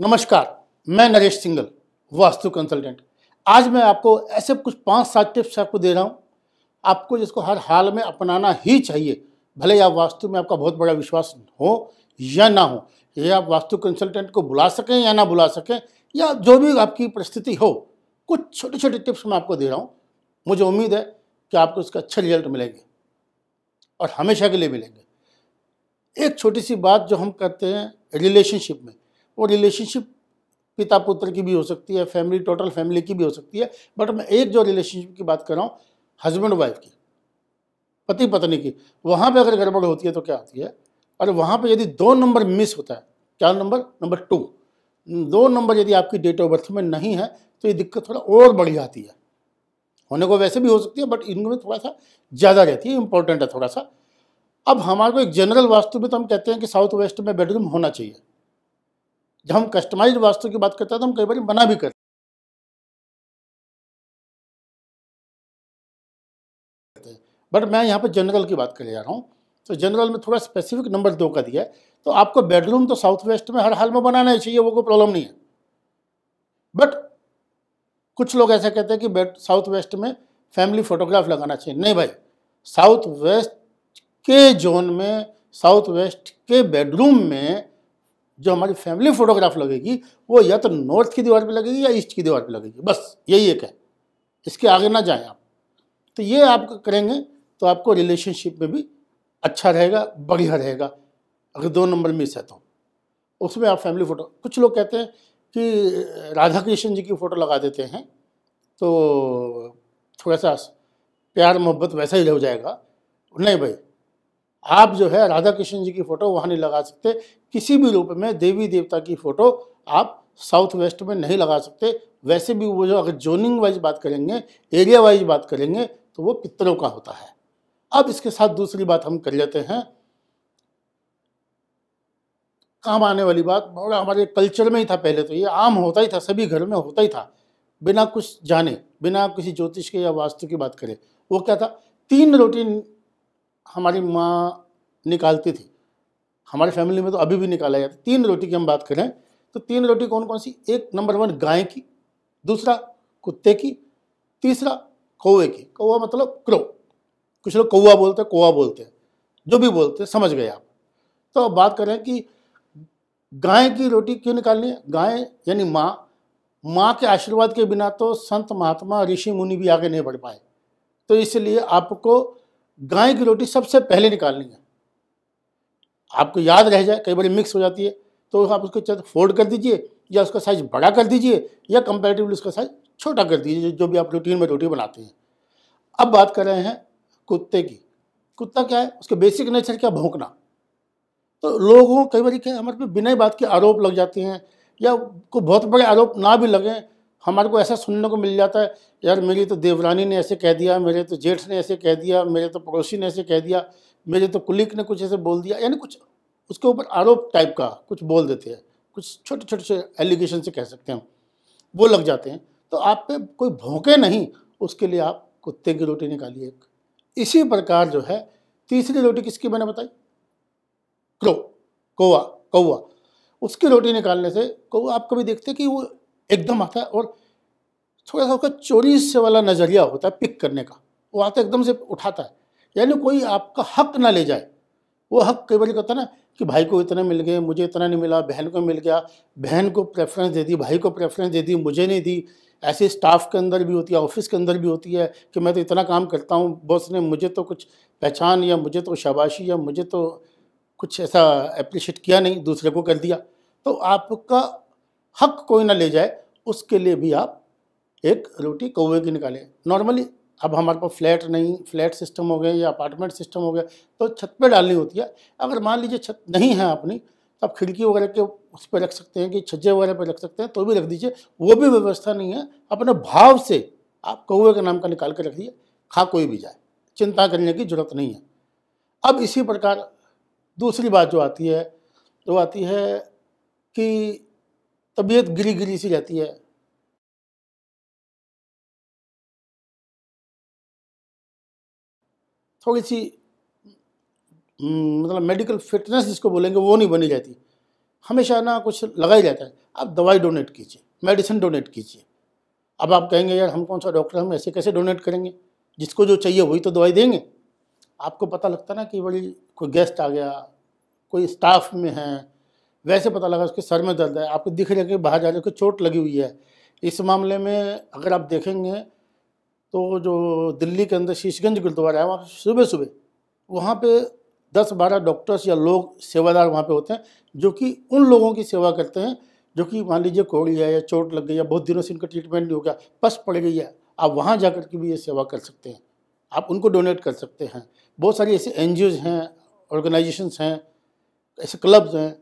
नमस्कार मैं Naresh single vastu consultant आज मैं आपको ऐसे कुछ पांच सात टिप्स आपको दे रहा हूं आपको जिसको हर हाल में अपनाना ही चाहिए भले आप वास्तु में आपका बहुत बड़ा विश्वास हो या ना हो ये आप वास्तु कंसल्टेंट को बुला सकें या ना बुला सकें या जो भी आपकी परिस्थिति हो कुछ छोटे छोटे टिप्स मैं आपको दे रहा हूँ मुझे उम्मीद है कि आपको इसका अच्छे रिजल्ट मिलेंगे और हमेशा के लिए मिलेंगे एक छोटी सी बात जो हम करते हैं रिलेशनशिप में वो रिलेशनशिप पिता पुत्र की भी हो सकती है फैमिली टोटल फैमिली की भी हो सकती है बट मैं एक जो रिलेशनशिप की बात कर रहा हूँ हस्बैंड वाइफ की पति पत्नी की वहाँ पे अगर गड़बड़ होती है तो क्या होती है और वहाँ पे यदि दो नंबर मिस होता है क्या नंबर नंबर टू दो नंबर यदि आपकी डेट ऑफ बर्थ में नहीं है तो ये दिक्कत थोड़ा और बढ़ जाती है होने को वैसे भी हो सकती है बट इनमें थोड़ा सा ज़्यादा रहती है इंपॉर्टेंट है थोड़ा सा अब हमारे को एक जनरल वास्तु में तो हम कहते हैं कि साउथ वेस्ट में बेडरूम होना चाहिए जब हम कस्टमाइज वास्तु की बात करते हैं तो हम कई बार मना भी करते हैं बट मैं यहाँ पर जनरल की बात करने जा रहा हूँ तो जनरल में थोड़ा स्पेसिफिक नंबर दो का दिया है तो आपको बेडरूम तो साउथ वेस्ट में हर हाल में बनाना ही चाहिए वो कोई प्रॉब्लम नहीं है बट कुछ लोग ऐसा कहते हैं कि बेड साउथ वेस्ट में फैमिली फोटोग्राफ लगाना चाहिए नहीं भाई साउथ वेस्ट के जोन में साउथ वेस्ट के बेडरूम में जो हमारी फैमिली फोटोग्राफ लगेगी वो या तो नॉर्थ की दीवार पे लगेगी या ईस्ट की दीवार पे लगेगी बस यही एक है इसके आगे ना जाएं आप तो ये आप करेंगे तो आपको रिलेशनशिप में भी अच्छा रहेगा बढ़िया रहेगा अगर दो नंबर मिस है तो उसमें आप फैमिली फ़ोटो कुछ लोग कहते हैं कि राधा कृष्ण जी की फ़ोटो लगा देते हैं तो थोड़ा सा प्यार मोहब्बत वैसा ही रह जाएगा नहीं भाई आप जो है राधा कृष्ण जी की फ़ोटो वहाँ नहीं लगा सकते किसी भी रूप में देवी देवता की फ़ोटो आप साउथ वेस्ट में नहीं लगा सकते वैसे भी वो जो अगर जोनिंग वाइज बात करेंगे एरिया वाइज बात करेंगे तो वो पितरों का होता है अब इसके साथ दूसरी बात हम कर लेते हैं काम आने वाली बात और हमारे कल्चर में ही था पहले तो ये आम होता ही था सभी घर में होता ही था बिना कुछ जाने बिना किसी ज्योतिष के या वास्तु की बात करें वो क्या था तीन रोटी हमारी माँ निकालती थी हमारे फैमिली में तो अभी भी निकाला जाता तीन रोटी की हम बात करें तो तीन रोटी कौन कौन सी एक नंबर वन गाय की दूसरा कुत्ते की तीसरा कौए की कौआ मतलब क्रो कुछ लोग कौआ बोलते हैं कौआ बोलते हैं जो भी बोलते हैं समझ गए आप तो अब बात करें कि गाय की रोटी क्यों निकालनी है गाय यानी माँ माँ के आशीर्वाद के बिना तो संत महात्मा ऋषि मुनि भी आगे नहीं बढ़ पाए तो इसलिए आपको गाय की रोटी सबसे पहले निकालनी है आपको याद रह जाए कई बार मिक्स हो जाती है तो आप उसको चाहे फोल्ड तो कर दीजिए या उसका साइज़ बड़ा कर दीजिए या कंपेरेटिवली उसका साइज़ छोटा कर दीजिए जो भी आप रूटीन में रोटी बनाते हैं अब बात कर रहे हैं कुत्ते की कुत्ता क्या है उसके बेसिक नेचर क्या भोंकना तो लोगों कई बार क्या हमारे पे बिना ही बात के आरोप लग जाते हैं या को बहुत बड़े आरोप ना भी लगें हमारे को ऐसा सुनने को मिल जाता है यार मेरी तो देवरानी ने ऐसे कह दिया मेरे तो जेठ ने ऐसे कह दिया मेरे तो पड़ोसी ने ऐसे कह दिया मेरे तो कुलिक ने कुछ ऐसे बोल दिया यानी कुछ उसके ऊपर आरोप टाइप का कुछ बोल देते हैं कुछ छोटे छोटे से एलिगेशन से कह सकते हैं वो लग जाते हैं तो आप पे कोई भौंके नहीं उसके लिए आप कुत्ते की रोटी निकालिए एक इसी प्रकार जो है तीसरी रोटी किसकी मैंने बताई क्रो कौआ कौआ उसकी रोटी निकालने से कौआ आप कभी देखते कि वो एकदम आता है और थोड़ा सा उसका चोरी से वाला नज़रिया होता है पिक करने का वो आता एकदम से उठाता है यानी कोई आपका हक ना ले जाए वो हक कई बार कहता ना कि भाई को इतना मिल गए मुझे इतना नहीं मिला बहन को मिल गया बहन को प्रेफरेंस दे दी भाई को प्रेफरेंस दे दी मुझे नहीं दी ऐसे स्टाफ के अंदर भी होती है ऑफिस के अंदर भी होती है कि मैं तो इतना काम करता हूँ बॉस ने मुझे तो कुछ पहचान या मुझे तो शाबाशी या मुझे तो कुछ ऐसा अप्रिशिएट किया नहीं दूसरे को कर दिया तो आपका हक कोई ना ले जाए उसके लिए भी आप एक रोटी कौवे की निकालें नॉर्मली अब हमारे पास फ्लैट नहीं फ्लैट सिस्टम हो गया या अपार्टमेंट सिस्टम हो गया तो छत पे डालनी होती है अगर मान लीजिए छत नहीं है अपनी तो आप खिड़की वगैरह के उस पर रख सकते हैं कि छज्जे वगैरह पर रख सकते हैं तो भी रख दीजिए वो भी व्यवस्था नहीं है अपने भाव से आप कौए के नाम का निकाल के रख दिए खा कोई भी जाए चिंता करने की जरूरत नहीं है अब इसी प्रकार दूसरी बात जो आती है वो आती है कि तबीयत गिरी गिरी सी रहती है थोड़ी सी हम्म, मतलब मेडिकल फिटनेस जिसको बोलेंगे वो नहीं बनी रहती हमेशा ना कुछ लगा ही रहता है आप दवाई डोनेट कीजिए मेडिसिन डोनेट कीजिए अब आप कहेंगे यार हम कौन सा डॉक्टर हम ऐसे कैसे डोनेट करेंगे जिसको जो चाहिए वही तो दवाई देंगे आपको पता लगता ना कि बड़ी कोई गेस्ट आ गया कोई स्टाफ में है वैसे पता लगा उसके सर में दर्द है आपको दिख रहा है कि बाहर जा की चोट लगी हुई है इस मामले में अगर आप देखेंगे तो जो दिल्ली के अंदर शीशगंज गुरुद्वारा है वहाँ सुबह सुबह वहाँ पे दस बारह डॉक्टर्स या लोग सेवादार वहाँ पे होते हैं जो कि उन लोगों की सेवा करते हैं जो कि मान लीजिए कोड़ी है या चोट लग गई या बहुत दिनों से इनका ट्रीटमेंट नहीं हो गया पस पड़ गई है आप वहाँ जा कर के भी ये सेवा कर सकते हैं आप उनको डोनेट कर सकते हैं बहुत सारी ऐसे एन हैं ऑर्गेनाइजेशन हैं ऐसे क्लब्स हैं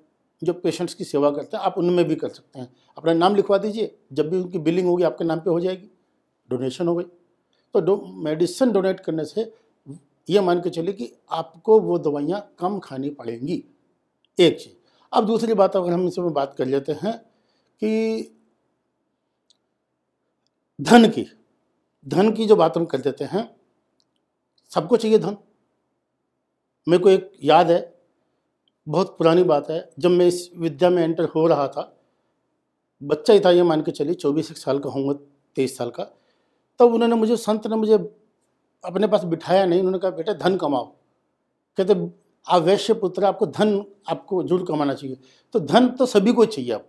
जो पेशेंट्स की सेवा करते हैं आप उनमें भी कर सकते हैं अपना नाम लिखवा दीजिए जब भी उनकी बिलिंग होगी आपके नाम पे हो जाएगी डोनेशन हो गई तो डो मेडिसिन डोनेट करने से ये मान के चलिए कि आपको वो दवाइयाँ कम खानी पड़ेंगी एक चीज़ अब दूसरी बात अगर हम इसमें बात कर लेते हैं कि धन की धन की जो बात हम कर देते हैं सबको चाहिए धन मेरे को एक याद है बहुत पुरानी बात है जब मैं इस विद्या में एंटर हो रहा था बच्चा ही था ये मान के चलिए चौबीस एक साल का होंगे तेईस साल का तब उन्होंने मुझे संत ने मुझे अपने पास बिठाया नहीं उन्होंने कहा बेटा धन कमाओ कहते आप वैश्य पुत्र आपको धन आपको जरूर कमाना चाहिए तो धन तो सभी को चाहिए आप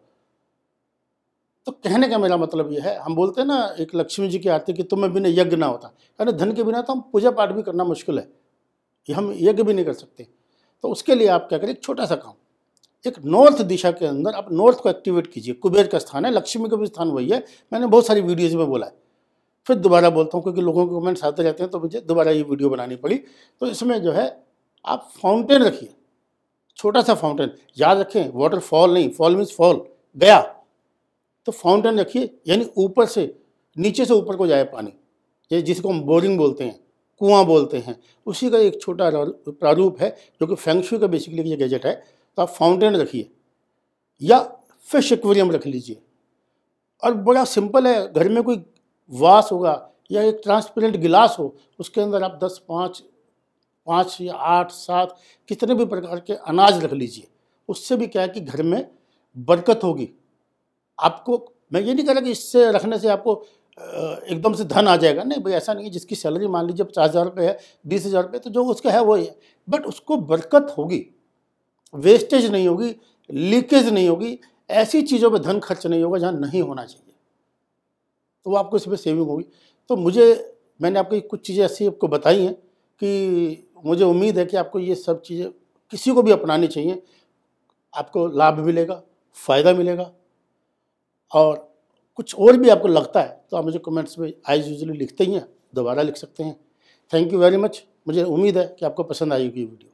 तो कहने का मेरा मतलब यह है हम बोलते हैं ना एक लक्ष्मी जी की आरती कि तुम्हें बिना यज्ञ ना होता यानी धन के बिना तो हम पूजा पाठ भी करना मुश्किल है हम यज्ञ भी नहीं कर सकते तो उसके लिए आप क्या करें एक छोटा सा काम एक नॉर्थ दिशा के अंदर आप नॉर्थ को एक्टिवेट कीजिए कुबेर का स्थान है लक्ष्मी का भी स्थान वही है मैंने बहुत सारी वीडियोज़ में बोला है फिर दोबारा बोलता हूँ क्योंकि लोगों के कमेंट्स आते रहते हैं तो मुझे दोबारा ये वीडियो बनानी पड़ी तो इसमें जो है आप फाउंटेन रखिए छोटा सा फाउंटेन याद रखें वाटर फॉल नहीं फॉल मीन्स फॉल गया तो फाउंटेन रखिए यानी ऊपर से नीचे से ऊपर को जाए पानी ये जिसको हम बोरिंग बोलते हैं कुआं बोलते हैं उसी का एक छोटा प्रारूप है जो कि फैंक्शू का बेसिकली ये गैजेट है तो आप फाउंटेन रखिए या फिश एक्वेरियम रख लीजिए और बड़ा सिंपल है घर में कोई वास होगा या एक ट्रांसपेरेंट गिलास हो उसके अंदर आप दस पाँच पाँच या आठ सात कितने भी प्रकार के अनाज रख लीजिए उससे भी क्या है कि घर में बरकत होगी आपको मैं ये नहीं कह रहा कि इससे रखने से आपको एकदम से धन आ जाएगा नहीं भाई ऐसा नहीं है जिसकी सैलरी मान लीजिए पचास हज़ार रुपये है बीस हज़ार रुपये तो जो उसका है वो ही है बट उसको बरकत होगी वेस्टेज नहीं होगी लीकेज नहीं होगी ऐसी चीज़ों पर धन खर्च नहीं होगा जहाँ नहीं होना चाहिए तो आपको इसमें सेविंग होगी तो मुझे मैंने आपको कुछ चीज़ें ऐसी आपको बताई हैं कि मुझे उम्मीद है कि आपको ये सब चीज़ें किसी को भी अपनानी चाहिए आपको लाभ मिलेगा फ़ायदा मिलेगा और कुछ और भी आपको लगता है तो आप मुझे कमेंट्स में आइज यूजली लिखते ही हैं दोबारा लिख सकते हैं थैंक यू वेरी मच मुझे उम्मीद है कि आपको पसंद आई होगी वीडियो